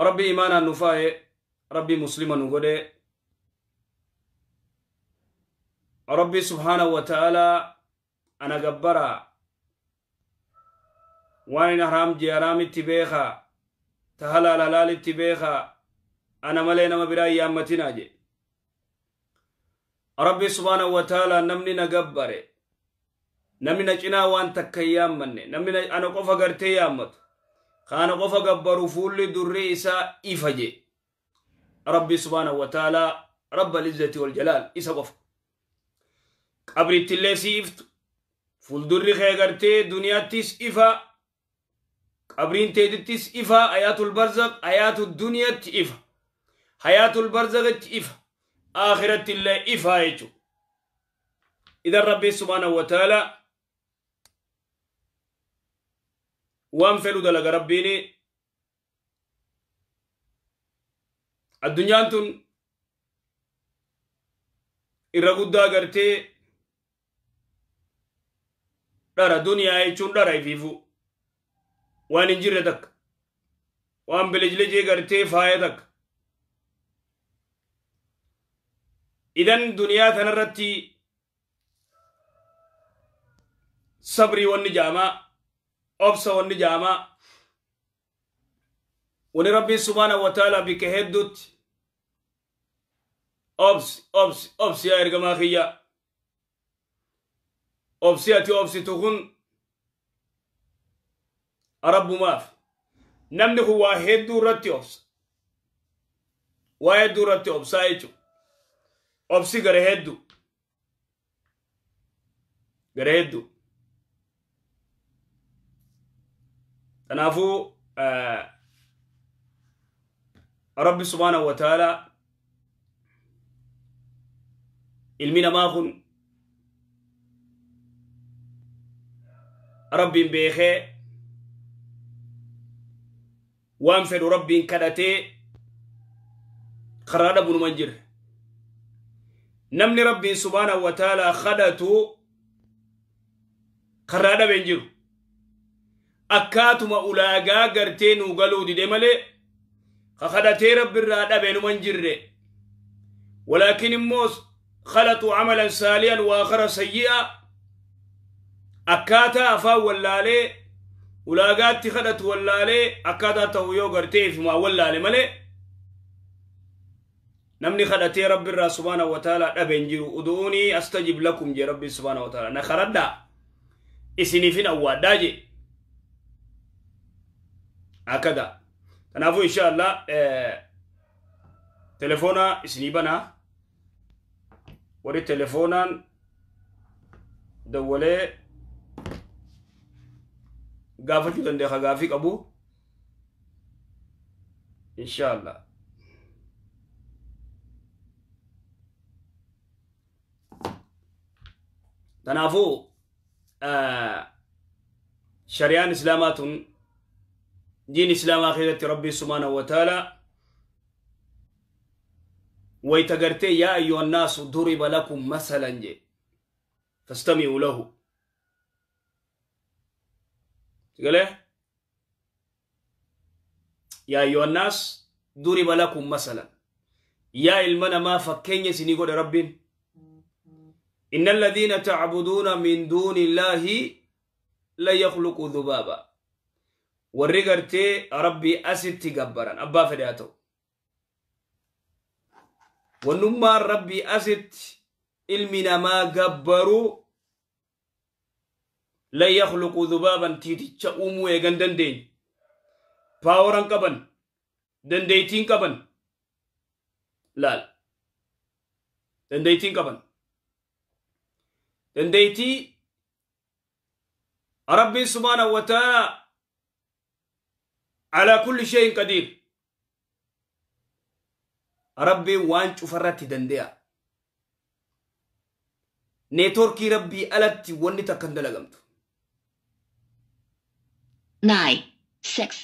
ربي إيمانا نفاي ربي مسلما نغدي ربي سبحانه وتعالى أنا جبرا وانا حرام جيارامي تبيخا تهلا لالالي تبيخا أنا ملينا مبرا يامتنا جي ربي سبحانه وتعالى نمني نغبري نمني نجنا وان تكيام مني نمني أنا قفا قرتي يامتو kana qofa gabbaru fuulli durri isaa ifa je rabbi subhaanahu wataalaa rabba lizzati waljalaal isa qofa qabrittillee si iftu fuuldurri kee gartee duniyaattis ifa qabriin teetittis ifa hayaatul barzaq hayaatul duniyatti ifa hayaatul barzaqatti ifa aakhirattillee ifa jechu idan rabbi subhaanahu wataalaa waan fedhu dalaga rabbiin addunyaan tun irra guddaa gartee dhara duniyaa jechuun dhara ifiifu waan hin jirre takka waan bilejlejee gartee faaya takka idan duniyaa irratti sabrii wanni jaamaa obsa wonni jaama woni rabbiin subhaanahu wa taala heddutti obs obs obsi yaa ergamaa kiyya obsi ati obsitu kun rabbumaaf namni kun waa hedduu irratti obsa waa hedduu irratti obsaa jechu obsi gara heddu gara heddu tanaafuu rabbi subhaanahu wataalaa ilmi namaa kun rabbiin beekee waan fedhu rabbiin kadhatee karaa dhabunuman jire namni rabbiin subhaanahu wataalaa kadhatu karaa dhaben jiru akkaatuma ulaagaa gartee nuu galuu dide malee kakadhatee rabbirraa dhabe numa hin jirre walaakin immoo khalaxu camalan saaliyan waakara sayyi'a akkaataa afaan wallaalee ulaagaatti kadhatu wallaalee akkaataa ta'u yoo gartee ifumaa wallaale malee namni kadhatee rabbirraa subhaanahu wa taalaa dhabe hin jiru udu'uunii astajib lakum jee rabbiin subhaanahu wa taalaa na karadhaa isiniifin awwaadhaa jee هكذا تنافو إن شاء الله اه تليفونا سنيبنا وري تليفونا دولي قافل جدا ديخا قافيك أبو إن شاء الله تنافو آه، شريان إسلامات دين الإسلام آخرة ربي سبحانه وتعالى ويتقرتي يا أيها الناس ضرب لكم مثلا جي فاستمعوا له قال إيه؟ يا أيها الناس ضرب لكم مثلا يا المنا ما فكين سنيقو ربين إن الذين تعبدون من دون الله لا يخلقوا ذبابا warri gartee rabbii asitti gabbaran abbaa fedhe haa ta'u wannummaan rabbii asitti ilmi namaa gabbaruu lan yakhluqu dhubaaban tiiticha uumuu eegan dandeenye paaworan qaban dandeeytiin qaban laal dandeeytiin qaban dandeeytii rabbiin subhaanahu wa ta'ala ala kulli shay'in qadiir rabbiin waan cufarratti dande'a networkii rabbii alatti wanni takkan dalagamtu.